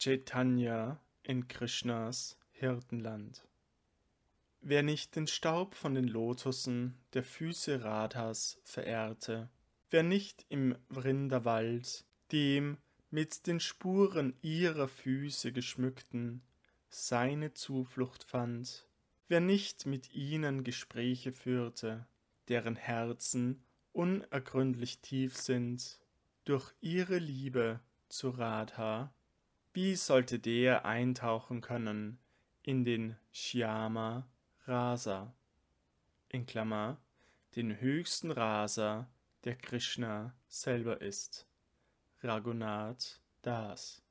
Chaitanya in Krishnas Hirtenland. Wer nicht den Staub von den Lotussen der Füße Radhas verehrte, wer nicht im Rinderwald dem mit den Spuren ihrer Füße geschmückten seine Zuflucht fand, wer nicht mit ihnen Gespräche führte, deren Herzen unergründlich tief sind, durch ihre Liebe zu Radha wie sollte der eintauchen können in den Shyama Rasa, in Klammer, den höchsten Rasa, der Krishna selber ist, Raghunath Das.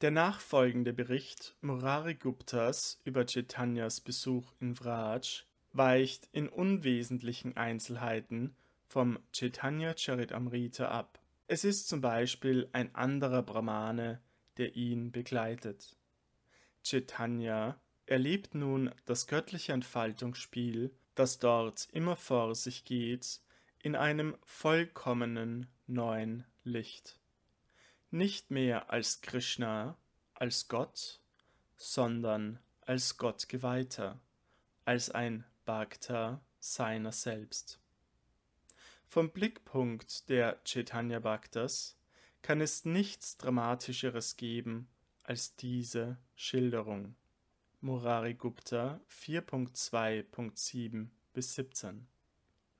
Der nachfolgende Bericht Murari Guptas über Chaitanyas Besuch in Vraj weicht in unwesentlichen Einzelheiten vom Chaitanya Charitamrita ab. Es ist zum Beispiel ein anderer Brahmane, der ihn begleitet. Chaitanya erlebt nun das göttliche Entfaltungsspiel, das dort immer vor sich geht, in einem vollkommenen neuen Licht. Nicht mehr als Krishna, als Gott, sondern als Gottgeweihter, als ein Bhakta seiner selbst. Vom Blickpunkt der Chaitanya Bhaktas kann es nichts Dramatischeres geben als diese Schilderung. Murari Gupta 4.2.7 bis 17.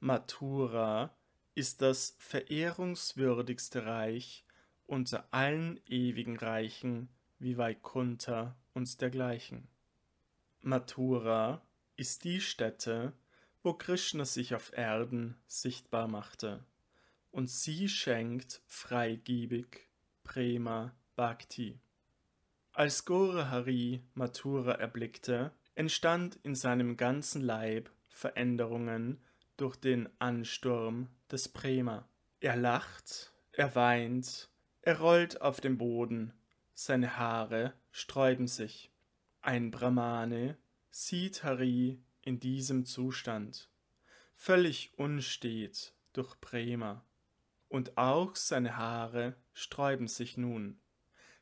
Mathura ist das verehrungswürdigste Reich unter allen ewigen Reichen wie Vaikuntha und dergleichen. Mathura ist die Stätte, wo Krishna sich auf Erden sichtbar machte. Und sie schenkt freigebig Prema Bhakti. Als Gorahari Mathura erblickte, entstand in seinem ganzen Leib Veränderungen durch den Ansturm des Prema. Er lacht, er weint, er rollt auf dem Boden, seine Haare sträuben sich. Ein Brahmane sieht Hari in diesem Zustand, völlig unstet durch Bremer. Und auch seine Haare sträuben sich nun.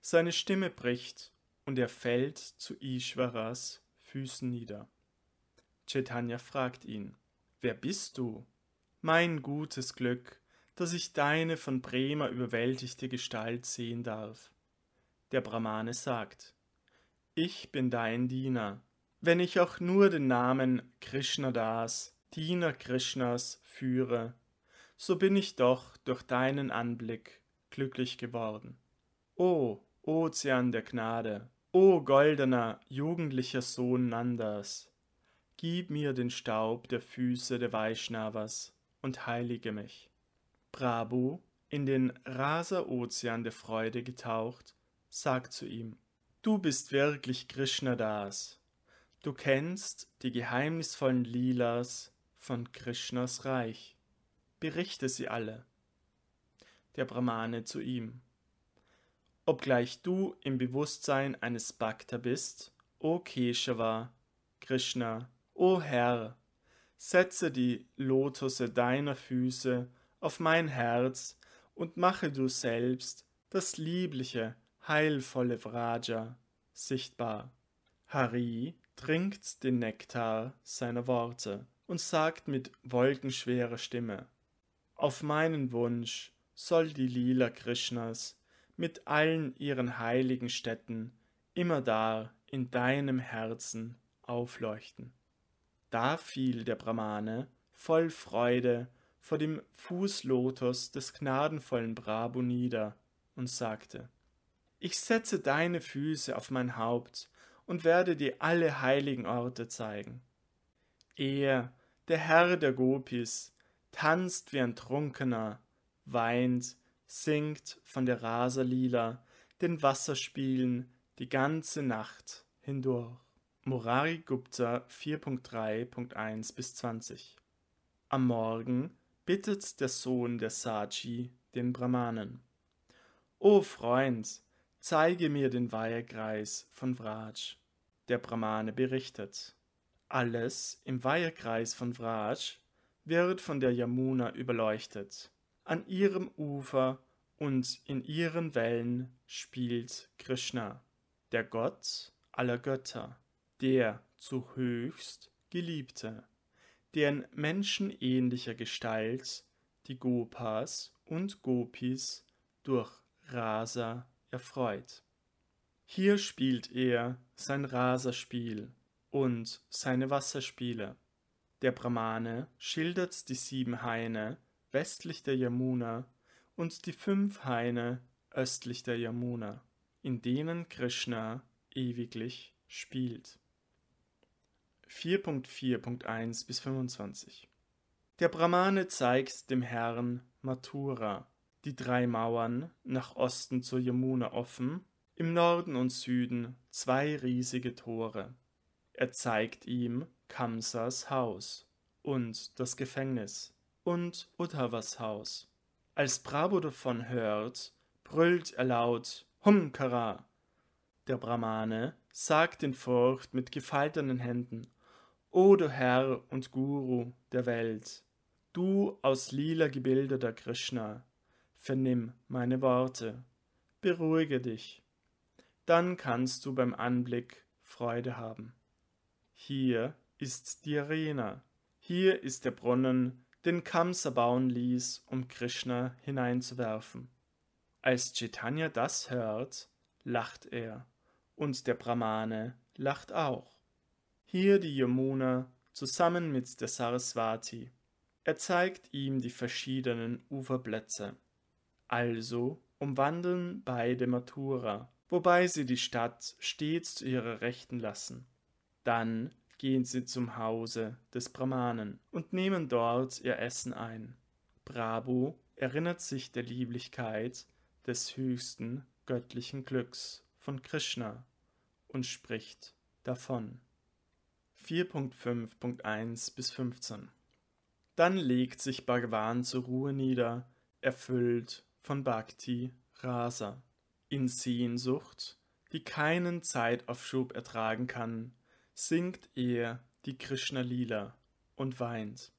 Seine Stimme bricht und er fällt zu Ishwaras Füßen nieder. Chaitanya fragt ihn, wer bist du? Mein gutes Glück, dass ich deine von Bremer überwältigte Gestalt sehen darf. Der Brahmane sagt, ich bin dein Diener, wenn ich auch nur den Namen Krishnadas, Diener Krishnas, führe, so bin ich doch durch deinen Anblick glücklich geworden. O Ozean der Gnade, o goldener, jugendlicher Sohn Nandas, gib mir den Staub der Füße der Vaishnavas und heilige mich. Prabhu, in den Rasa-Ozean der Freude getaucht, sagt zu ihm, Du bist wirklich Krishnadas, Du kennst die geheimnisvollen Lilas von Krishnas Reich. Berichte sie alle. Der Brahmane zu ihm. Obgleich du im Bewusstsein eines Bhakta bist, O Keshava, Krishna, O Herr, setze die Lotusse deiner Füße auf mein Herz und mache du selbst das liebliche, heilvolle Vraja sichtbar. Hari trinkt den Nektar seiner Worte und sagt mit wolkenschwerer Stimme, auf meinen Wunsch soll die Lila Krishnas mit allen ihren heiligen Städten immerdar in deinem Herzen aufleuchten. Da fiel der Brahmane voll Freude vor dem Fußlotus des gnadenvollen Brabo nieder und sagte, ich setze deine Füße auf mein Haupt und werde dir alle heiligen Orte zeigen. Er, der Herr der Gopis, tanzt wie ein Trunkener, weint, singt von der Rasalila, den Wasserspielen, die ganze Nacht hindurch. Murari Gupta 4.3.1 bis 20 Am Morgen bittet der Sohn der Saji den Brahmanen. O Freund, Zeige mir den Weiherkreis von Vraj. Der Brahmane berichtet. Alles im Weiherkreis von Vraj wird von der Yamuna überleuchtet. An ihrem Ufer und in ihren Wellen spielt Krishna, der Gott aller Götter, der zu höchst Geliebte, deren menschenähnlicher Gestalt die Gopas und Gopis durch Rasa erfreut. Hier spielt er sein Raserspiel und seine Wasserspiele. Der Brahmane schildert die sieben Haine westlich der Yamuna und die fünf Haine östlich der Yamuna, in denen Krishna ewiglich spielt. 4.4.1 bis 25 Der Brahmane zeigt dem Herrn Mathura, die drei Mauern nach Osten zur Yamuna offen, im Norden und Süden zwei riesige Tore. Er zeigt ihm Kamsas Haus und das Gefängnis und Uttavas Haus. Als Prabhu davon hört, brüllt er laut Humkara. Der Brahmane sagt in Furcht mit gefaltenen Händen, O du Herr und Guru der Welt, du aus lila gebildeter Krishna, vernimm meine Worte, beruhige dich, dann kannst du beim Anblick Freude haben. Hier ist die Arena, hier ist der Brunnen, den Kamsa bauen ließ, um Krishna hineinzuwerfen. Als Chaitanya das hört, lacht er, und der Brahmane lacht auch. Hier die Yamuna zusammen mit der Saraswati. Er zeigt ihm die verschiedenen Uferplätze also umwandeln beide Matura, wobei sie die Stadt stets zu ihrer Rechten lassen. Dann gehen sie zum Hause des Brahmanen und nehmen dort ihr Essen ein. Brabo erinnert sich der Lieblichkeit des höchsten göttlichen Glücks von Krishna und spricht davon. 4.5.1 bis 15 Dann legt sich Bhagavan zur Ruhe nieder, erfüllt von Bhakti Rasa. In Sehnsucht, die keinen Zeitaufschub ertragen kann, singt er die Krishna-Lila und weint.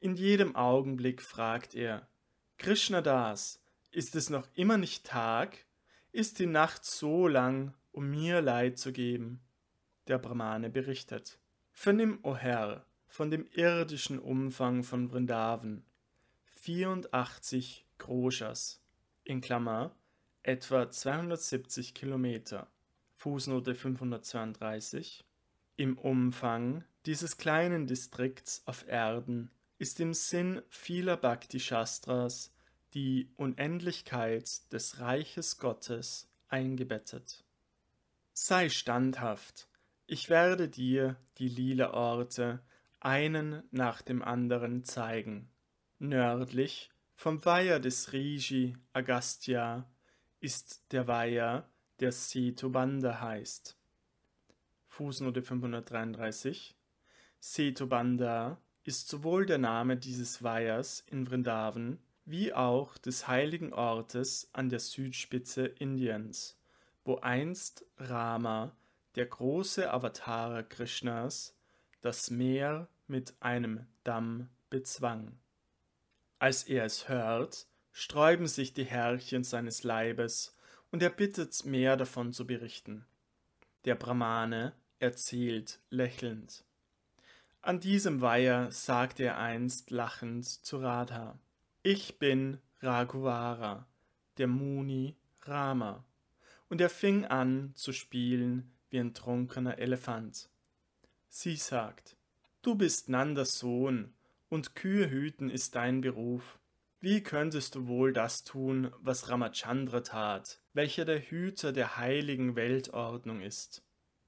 In jedem Augenblick fragt er, Krishna Das, ist es noch immer nicht Tag? Ist die Nacht so lang, um mir Leid zu geben? Der Brahmane berichtet, Vernimm, o Herr, von dem irdischen Umfang von Vrindavan, 84 Groschas in Klammer etwa 270 Kilometer, Fußnote 532, im Umfang dieses kleinen Distrikts auf Erden ist im Sinn vieler Bhakti-Shastras die Unendlichkeit des Reiches Gottes eingebettet. Sei standhaft, ich werde dir die lila Orte einen nach dem anderen zeigen. Nördlich vom Weiher des Riji Agastya ist der Weiher, der Setu heißt. Fußnote 533 Setu ist sowohl der Name dieses Weihers in Vrindavan wie auch des heiligen Ortes an der Südspitze Indiens, wo einst Rama, der große Avatar Krishnas, das Meer mit einem Damm bezwang. Als er es hört, sträuben sich die Härchen seines Leibes, und er bittet, mehr davon zu berichten. Der Brahmane erzählt lächelnd. An diesem Weiher sagte er einst lachend zu Radha, ich bin Raghuvara, der Muni Rama, und er fing an zu spielen wie ein trunkener Elefant. Sie sagt, du bist Nandas Sohn, und Kühe hüten ist dein Beruf. Wie könntest du wohl das tun, was Ramachandra tat, welcher der Hüter der heiligen Weltordnung ist?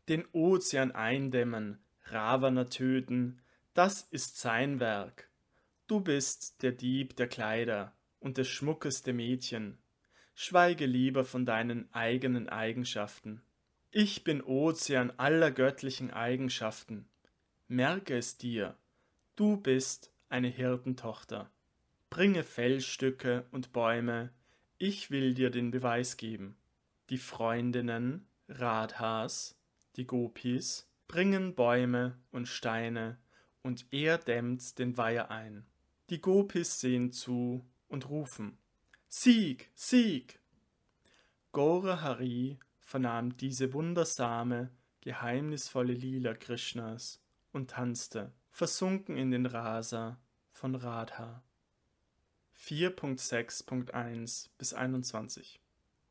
Den Ozean eindämmen, Ravana töten, das ist sein Werk. Du bist der Dieb der Kleider und des Schmuckes der Mädchen. Schweige lieber von deinen eigenen Eigenschaften. Ich bin Ozean aller göttlichen Eigenschaften. Merke es dir Du bist eine Hirtentochter. Bringe Felsstücke und Bäume, ich will dir den Beweis geben. Die Freundinnen, Radhas, die Gopis, bringen Bäume und Steine, und er dämmt den Weiher ein. Die Gopis sehen zu und rufen Sieg, Sieg! Gaura Hari vernahm diese wundersame, geheimnisvolle Lila Krishnas und tanzte versunken in den Rasa von Radha. 4.6.1 bis 21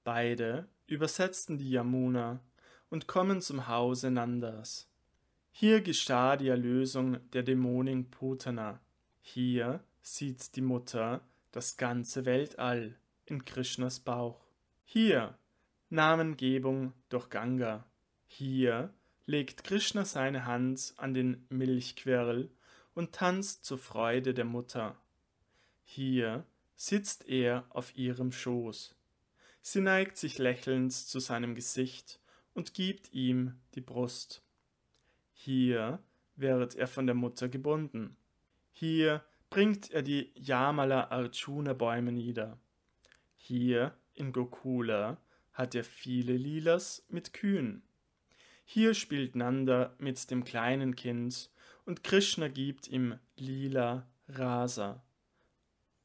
Beide übersetzten die Yamuna und kommen zum Hause Nandas. Hier geschah die Erlösung der Dämonin Putana. Hier sieht die Mutter das ganze Weltall in Krishnas Bauch. Hier Namengebung durch Ganga. Hier legt Krishna seine Hand an den Milchquirl und tanzt zur Freude der Mutter. Hier sitzt er auf ihrem Schoß. Sie neigt sich lächelnd zu seinem Gesicht und gibt ihm die Brust. Hier wird er von der Mutter gebunden. Hier bringt er die Yamala Arjuna Bäume nieder. Hier in Gokula hat er viele Lilas mit Kühen. Hier spielt Nanda mit dem kleinen Kind und Krishna gibt ihm lila Rasa.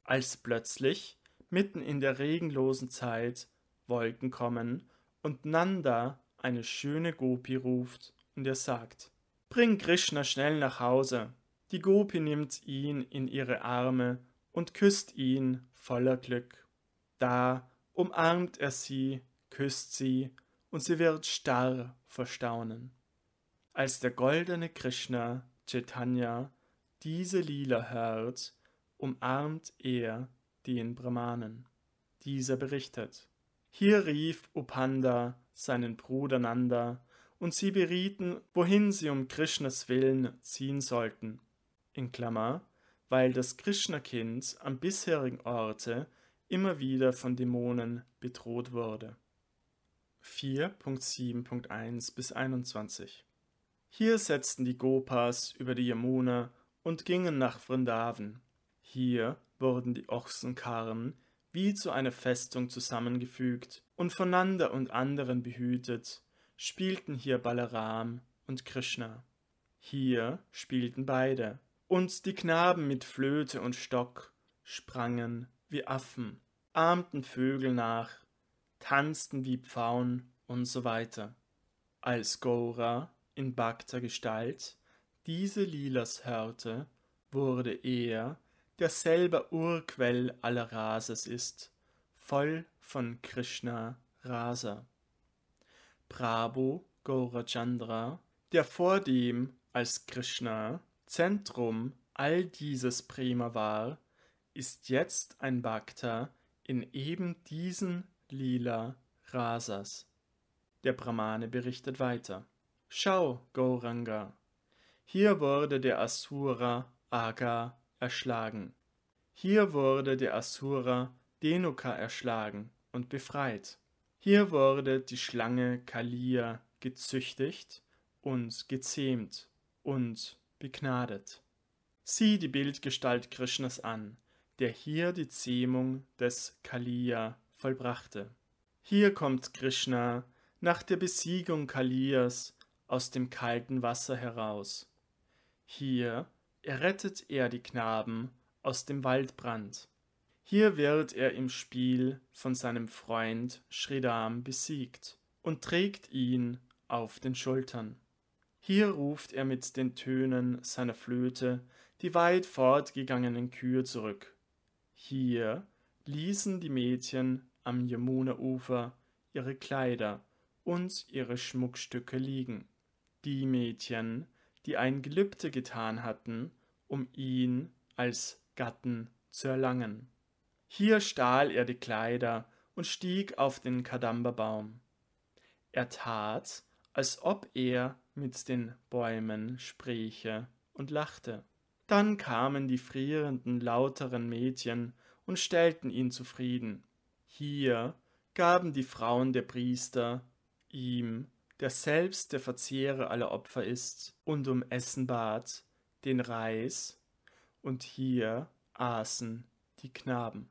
Als plötzlich, mitten in der regenlosen Zeit, Wolken kommen und Nanda eine schöne Gopi ruft und er sagt, Bring Krishna schnell nach Hause. Die Gopi nimmt ihn in ihre Arme und küsst ihn voller Glück. Da umarmt er sie, küsst sie und sie wird starr vor Staunen. Als der goldene Krishna Chaitanya diese Lila hört, umarmt er den Brahmanen. Dieser berichtet. Hier rief Upanda seinen Bruder Nanda, und sie berieten, wohin sie um Krishnas Willen ziehen sollten. In Klammer, weil das Krishna-Kind am bisherigen Orte immer wieder von Dämonen bedroht wurde. 4.7.1 bis 21. Hier setzten die Gopas über die Yamuna und gingen nach Vrindavan. Hier wurden die Ochsenkarren wie zu einer Festung zusammengefügt und voneinander und anderen behütet, spielten hier Balaram und Krishna. Hier spielten beide, und die Knaben mit Flöte und Stock sprangen wie Affen, ahmten Vögel nach tanzten wie Pfauen und so weiter. Als Gora in Bhakta Gestalt diese Lilas hörte, wurde er, der selber Urquell aller Rasas ist, voll von Krishna Rasa. Prabhu Gaurachandra, der vordem als Krishna Zentrum all dieses Prema war, ist jetzt ein Bhakta in eben diesen lila Rasas. Der Brahmane berichtet weiter. Schau, Gauranga, hier wurde der Asura Aga erschlagen. Hier wurde der Asura Denuka erschlagen und befreit. Hier wurde die Schlange Kalia gezüchtigt und gezähmt und begnadet. Sieh die Bildgestalt Krishnas an, der hier die Zähmung des Kalia vollbrachte. Hier kommt Krishna nach der Besiegung Kalias aus dem kalten Wasser heraus. Hier errettet er die Knaben aus dem Waldbrand. Hier wird er im Spiel von seinem Freund Sridham besiegt und trägt ihn auf den Schultern. Hier ruft er mit den Tönen seiner Flöte die weit fortgegangenen Kühe zurück. Hier ließen die Mädchen am Jamuna-Ufer ihre Kleider und ihre Schmuckstücke liegen. Die Mädchen, die ein Gelübde getan hatten, um ihn als Gatten zu erlangen. Hier stahl er die Kleider und stieg auf den Kadamberbaum. Er tat, als ob er mit den Bäumen spräche und lachte. Dann kamen die frierenden lauteren Mädchen und stellten ihn zufrieden. Hier gaben die Frauen der Priester ihm, der selbst der Verzehrer aller Opfer ist und um Essen bat, den Reis, und hier aßen die Knaben.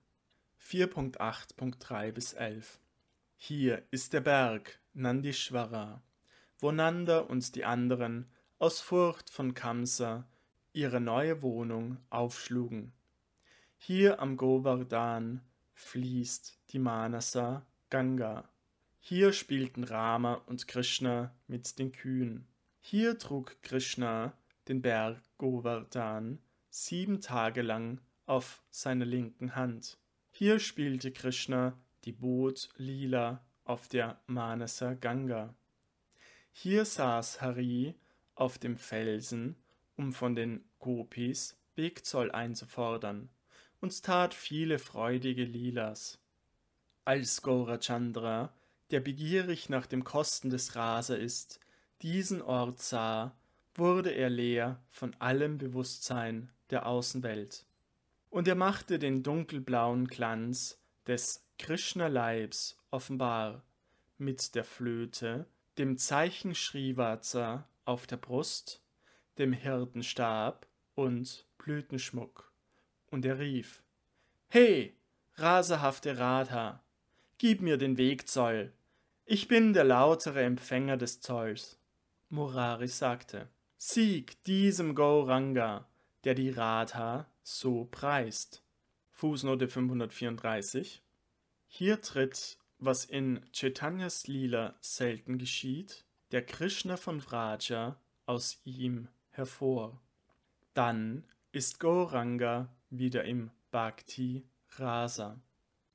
4.8.3 bis 11 Hier ist der Berg Nandishwara, wo Nanda und die anderen aus Furcht von Kamsa ihre neue Wohnung aufschlugen. Hier am Govardhan fließt die Manasa Ganga. Hier spielten Rama und Krishna mit den Kühen. Hier trug Krishna den Berg Govardhan sieben Tage lang auf seiner linken Hand. Hier spielte Krishna die Boot Lila auf der Manasa Ganga. Hier saß Hari auf dem Felsen, um von den Gopis Wegzoll einzufordern und tat viele freudige Lilas. Als Gaurachandra, der begierig nach dem Kosten des Rasa ist, diesen Ort sah, wurde er leer von allem Bewusstsein der Außenwelt. Und er machte den dunkelblauen Glanz des Krishna-Leibs offenbar mit der Flöte, dem Zeichen Srivatsa auf der Brust, dem Hirtenstab und Blütenschmuck und er rief He, rasehafte Radha, gib mir den Wegzoll, ich bin der lautere Empfänger des Zolls. Murari sagte Sieg diesem Gauranga, der die Radha so preist. Fußnote 534 Hier tritt, was in Chaitanyas Lila selten geschieht, der Krishna von Vraja aus ihm hervor. Dann ist Gauranga wieder im Bhakti Rasa.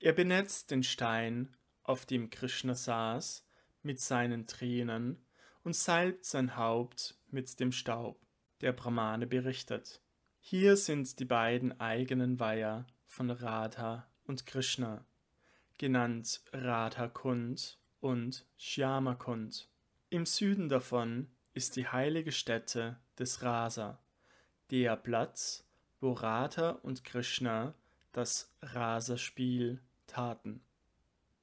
Er benetzt den Stein, auf dem Krishna saß, mit seinen Tränen und salbt sein Haupt mit dem Staub. Der Brahmane berichtet. Hier sind die beiden eigenen Weiher von Radha und Krishna, genannt Radha Kund und Shyama Kund. Im Süden davon ist die heilige Stätte des Rasa, der Platz, wo Radha und Krishna das Rasaspiel taten.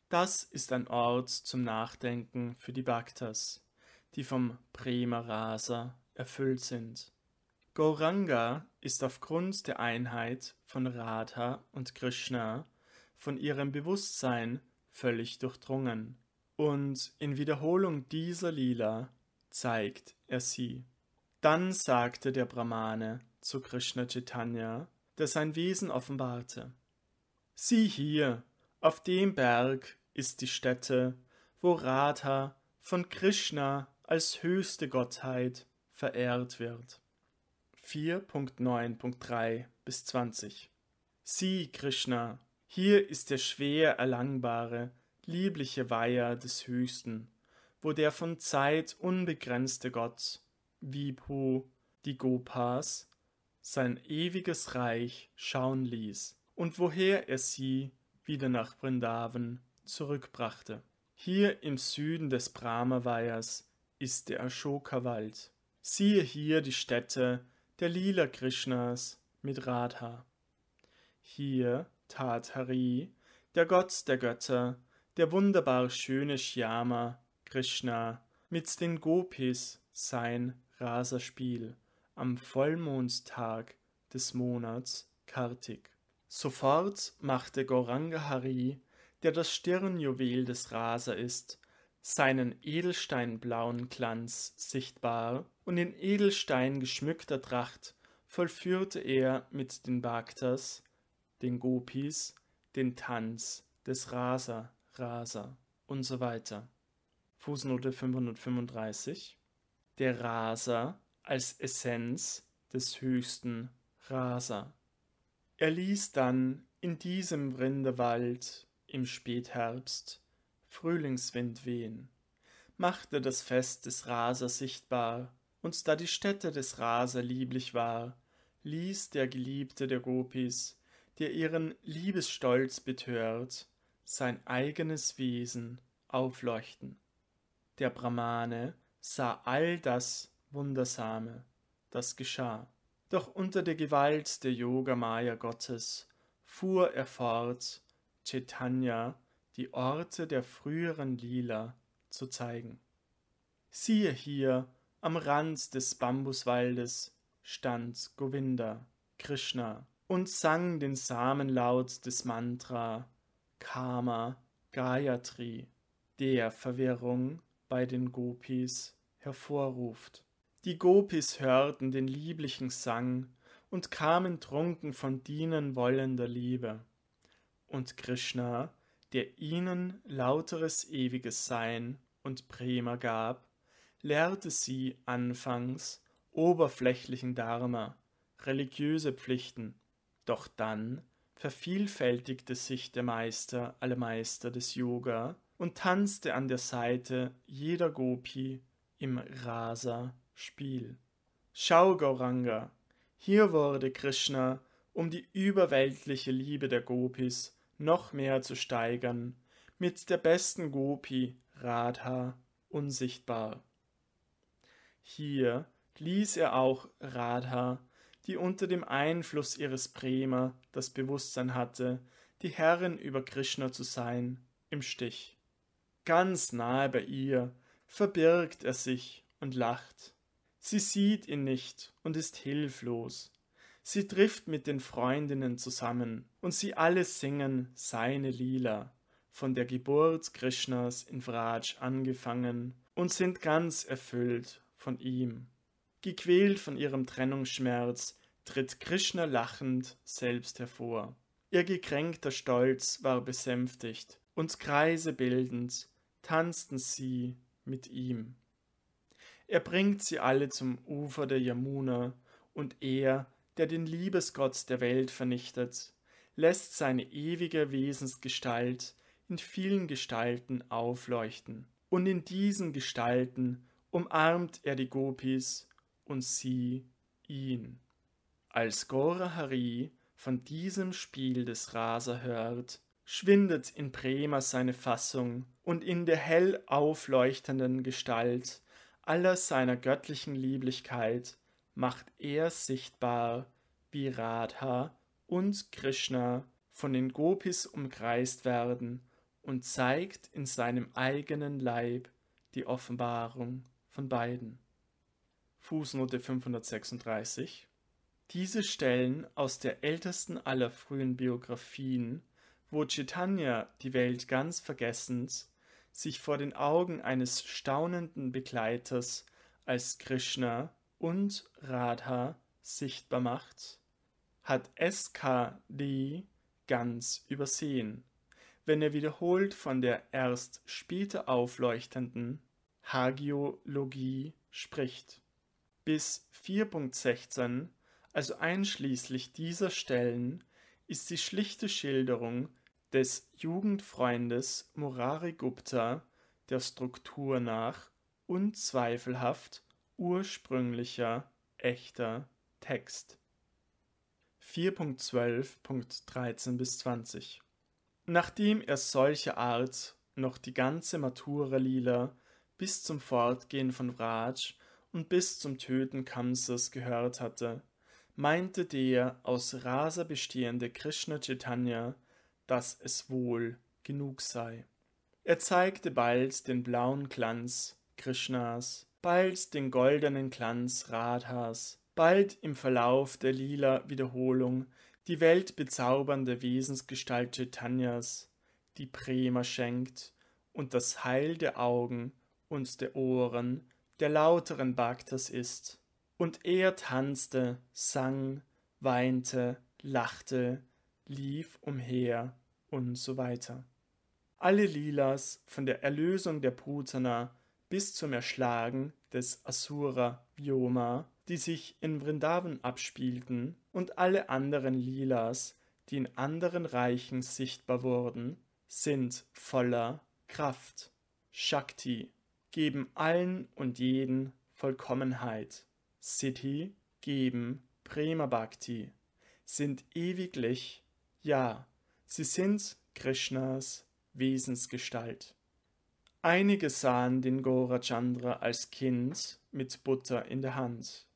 Das ist ein Ort zum Nachdenken für die Bhaktas, die vom Prema Rasa erfüllt sind. Gauranga ist aufgrund der Einheit von Radha und Krishna von ihrem Bewusstsein völlig durchdrungen. Und in Wiederholung dieser Lila zeigt er sie. Dann sagte der Brahmane zu Krishna Chaitanya, der sein Wesen offenbarte. Sieh hier, auf dem Berg ist die Stätte, wo Radha von Krishna als höchste Gottheit verehrt wird. 4.9.3 bis 20 Sieh, Krishna, hier ist der schwer erlangbare, liebliche Weiher des Höchsten, wo der von Zeit unbegrenzte Gott, Vipu, die Gopas, sein ewiges Reich schauen ließ und woher er sie wieder nach Vrindavan zurückbrachte. Hier im Süden des Brahmavayas ist der Ashoka-Wald. Siehe hier die Stätte der Lila Krishnas mit Radha. Hier tat Hari, der Gott der Götter, der wunderbar schöne Shyama, Krishna, mit den Gopis sein Raserspiel am Vollmondstag des Monats Kartik. Sofort machte Gorangahari, der das Stirnjuwel des Rasa ist, seinen edelsteinblauen Glanz sichtbar und in Edelstein geschmückter Tracht vollführte er mit den Bhaktas, den Gopis, den Tanz des Rasa, Rasa und so weiter. Fußnote 535 Der Rasa als Essenz des höchsten Rasa. Er ließ dann in diesem Rindewald im Spätherbst Frühlingswind wehen, machte das Fest des Rasa sichtbar, und da die Stätte des Rasa lieblich war, ließ der Geliebte der Gopis, der ihren Liebesstolz betört, sein eigenes Wesen aufleuchten. Der Brahmane sah all das Wundersame, das geschah. Doch unter der Gewalt der Yogamaya Gottes fuhr er fort, Chaitanya die Orte der früheren Lila zu zeigen. Siehe hier, am Rand des Bambuswaldes stand Govinda, Krishna, und sang den Samenlaut des Mantra Kama Gayatri, der Verwirrung bei den Gopis hervorruft die Gopis hörten den lieblichen Sang und kamen trunken von dienen wollender Liebe. Und Krishna, der ihnen lauteres ewiges Sein und Prema gab, lehrte sie anfangs oberflächlichen Dharma, religiöse Pflichten, doch dann vervielfältigte sich der Meister alle Meister des Yoga und tanzte an der Seite jeder Gopi im Rasa Spiel. Schau, Gauranga, hier wurde Krishna, um die überweltliche Liebe der Gopis noch mehr zu steigern, mit der besten Gopi, Radha, unsichtbar. Hier ließ er auch Radha, die unter dem Einfluss ihres Prema das Bewusstsein hatte, die Herrin über Krishna zu sein, im Stich. Ganz nahe bei ihr verbirgt er sich und lacht. Sie sieht ihn nicht und ist hilflos. Sie trifft mit den Freundinnen zusammen und sie alle singen seine Lila, von der Geburt Krishnas in Vraj angefangen und sind ganz erfüllt von ihm. Gequält von ihrem Trennungsschmerz tritt Krishna lachend selbst hervor. Ihr gekränkter Stolz war besänftigt und Kreise bildend tanzten sie mit ihm. Er bringt sie alle zum Ufer der Yamuna, und er, der den Liebesgott der Welt vernichtet, lässt seine ewige Wesensgestalt in vielen Gestalten aufleuchten. Und in diesen Gestalten umarmt er die Gopis und sie ihn. Als Gora Hari von diesem Spiel des Rasa hört, schwindet in Prema seine Fassung und in der hell aufleuchtenden Gestalt aller seiner göttlichen Lieblichkeit macht er sichtbar, wie Radha und Krishna von den Gopis umkreist werden und zeigt in seinem eigenen Leib die Offenbarung von beiden. Fußnote 536 Diese Stellen aus der ältesten aller frühen Biografien, wo Chaitanya die Welt ganz vergessend sich vor den Augen eines staunenden Begleiters als Krishna und Radha sichtbar macht, hat SKD ganz übersehen, wenn er wiederholt von der erst später aufleuchtenden Hagiologie spricht. Bis 4.16, also einschließlich dieser Stellen, ist die schlichte Schilderung des Jugendfreundes Murari Gupta der Struktur nach unzweifelhaft ursprünglicher, echter Text. 4.12.13 20 Nachdem er solcher Art noch die ganze Matura Lila bis zum Fortgehen von Vraj und bis zum Töten Kamsas gehört hatte, meinte der aus Rasa bestehende Krishna Chaitanya, dass es wohl genug sei. Er zeigte bald den blauen Glanz Krishnas, bald den goldenen Glanz Radhas, bald im Verlauf der lila Wiederholung die weltbezaubernde Wesensgestalt Chaitanyas, die Prema schenkt und das Heil der Augen und der Ohren der lauteren Bhaktas ist. Und er tanzte, sang, weinte, lachte, lief umher und so weiter. Alle Lilas von der Erlösung der Putana bis zum Erschlagen des Asura Vyoma, die sich in Vrindavan abspielten, und alle anderen Lilas, die in anderen Reichen sichtbar wurden, sind voller Kraft, Shakti, geben allen und jeden Vollkommenheit, Siddhi, geben Prema Bhakti, sind ewiglich ja, sie sind Krishnas Wesensgestalt. Einige sahen den Gorachandra als Kind mit Butter in der Hand,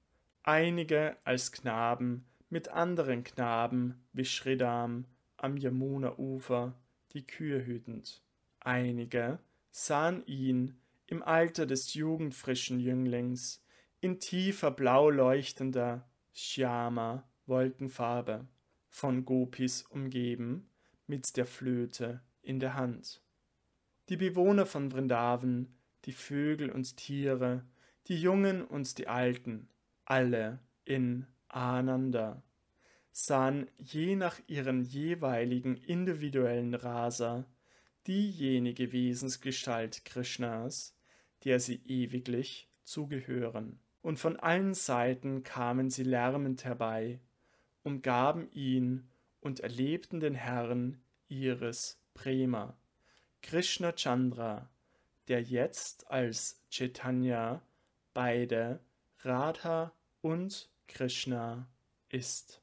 einige als Knaben mit anderen Knaben wie Shridam am Yamuna-Ufer die Kühe hütend. Einige sahen ihn im Alter des jugendfrischen Jünglings in tiefer blau leuchtender Shyama Wolkenfarbe von Gopis umgeben, mit der Flöte in der Hand. Die Bewohner von Vrindavan, die Vögel und Tiere, die Jungen und die Alten, alle in Ananda, sahen je nach ihren jeweiligen individuellen Rasa diejenige Wesensgestalt Krishnas, der sie ewiglich zugehören. Und von allen Seiten kamen sie lärmend herbei umgaben ihn und erlebten den Herrn ihres Prema, Krishna Chandra, der jetzt als Chaitanya beide Radha und Krishna ist.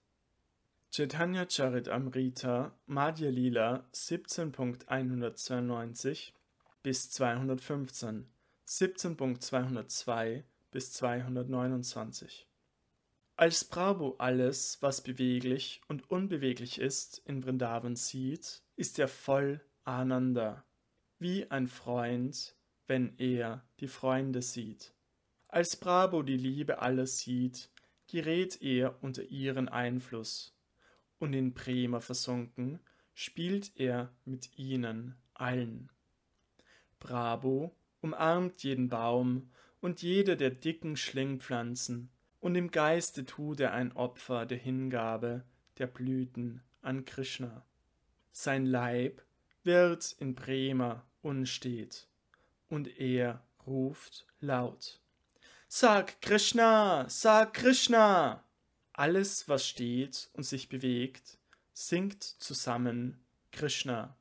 Chaitanya Charitamrita Madhya Lila 17.192 bis 215, 17.202 bis 229. Als Prabhu alles, was beweglich und unbeweglich ist, in Vrindavan sieht, ist er voll Ananda, wie ein Freund, wenn er die Freunde sieht. Als Bravo die Liebe alles sieht, gerät er unter ihren Einfluss, und in Bremer versunken, spielt er mit ihnen allen. Bravo umarmt jeden Baum und jede der dicken Schlingpflanzen, und im Geiste tut er ein Opfer der Hingabe der Blüten an Krishna. Sein Leib wird in Bremer unstet und er ruft laut. Sag Krishna, sag Krishna! Alles, was steht und sich bewegt, singt zusammen Krishna.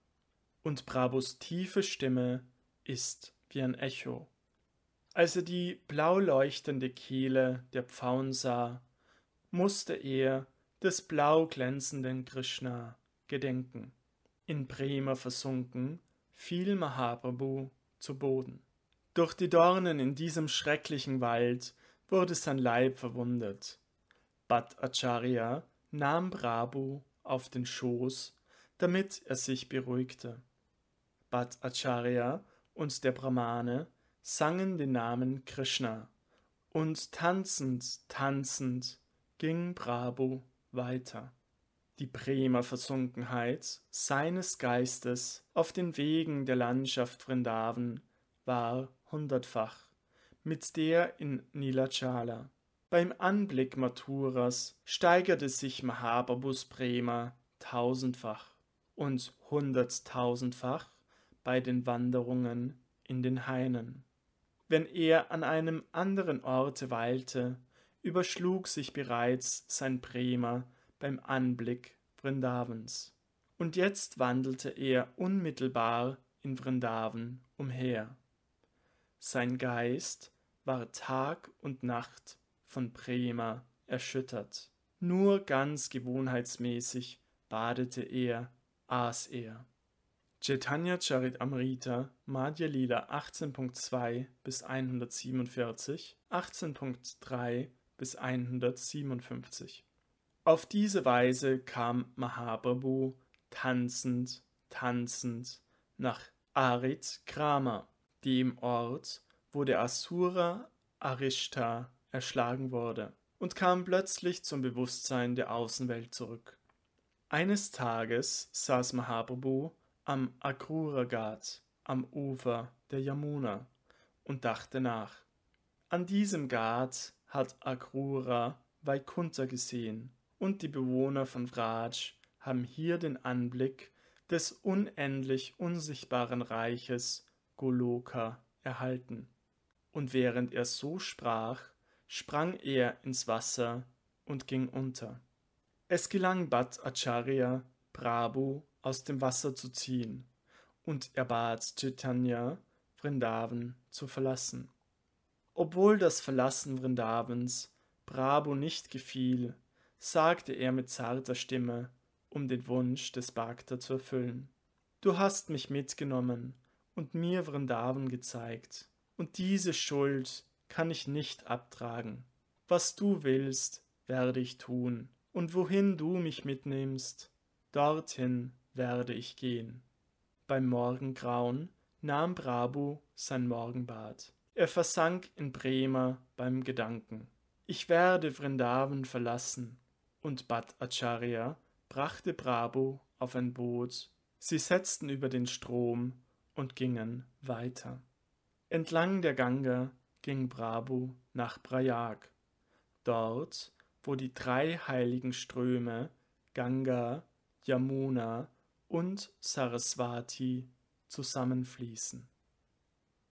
Und Brabus tiefe Stimme ist wie ein Echo. Als er die blau leuchtende Kehle der Pfauen sah, musste er des blau glänzenden Krishna gedenken. In Bremer versunken, fiel Mahaprabhu zu Boden. Durch die Dornen in diesem schrecklichen Wald wurde sein Leib verwundet. Acharya nahm Prabhu auf den Schoß, damit er sich beruhigte. Acharya und der Brahmane sangen den Namen Krishna, und tanzend, tanzend ging Brabo weiter. Die Bremer Versunkenheit seines Geistes auf den Wegen der Landschaft Vrindavan war hundertfach, mit der in Nilachala. Beim Anblick Mathuras steigerte sich Mahababus Bremer tausendfach und hunderttausendfach bei den Wanderungen in den Hainen wenn er an einem anderen Orte weilte, überschlug sich bereits sein Bremer beim Anblick Vrindavens. Und jetzt wandelte er unmittelbar in Vrindavan umher. Sein Geist war Tag und Nacht von Prema erschüttert. Nur ganz gewohnheitsmäßig badete er, aß er. Chaitanya Charitamrita, Madhya Lila 18.2 bis 147, 18.3 bis 157. Auf diese Weise kam Mahaprabhu tanzend, tanzend nach Arit Krama, dem Ort, wo der Asura Arishta erschlagen wurde, und kam plötzlich zum Bewusstsein der Außenwelt zurück. Eines Tages saß Mahaprabhu am Akruragat, am Ufer der Yamuna und dachte nach. An diesem Ghat hat Akrura Vaikuntha gesehen und die Bewohner von Vraj haben hier den Anblick des unendlich unsichtbaren Reiches Goloka erhalten. Und während er so sprach, sprang er ins Wasser und ging unter. Es gelang Acharya, Prabhu aus dem Wasser zu ziehen, und er bat Chaitanya, Vrindavan zu verlassen. Obwohl das Verlassen Vrindavans Prabhu nicht gefiel, sagte er mit zarter Stimme, um den Wunsch des Bhakta zu erfüllen. Du hast mich mitgenommen und mir Vrindavan gezeigt, und diese Schuld kann ich nicht abtragen. Was du willst, werde ich tun, und wohin du mich mitnimmst, dorthin werde ich gehen. Beim Morgengrauen nahm Brabu sein Morgenbad. Er versank in Bremer beim Gedanken. Ich werde Vrindavan verlassen. Und Bhatt Acharya brachte Brabu auf ein Boot. Sie setzten über den Strom und gingen weiter. Entlang der Ganga ging Brabu nach Prayag, dort, wo die drei heiligen Ströme Ganga, Yamuna und Saraswati zusammenfließen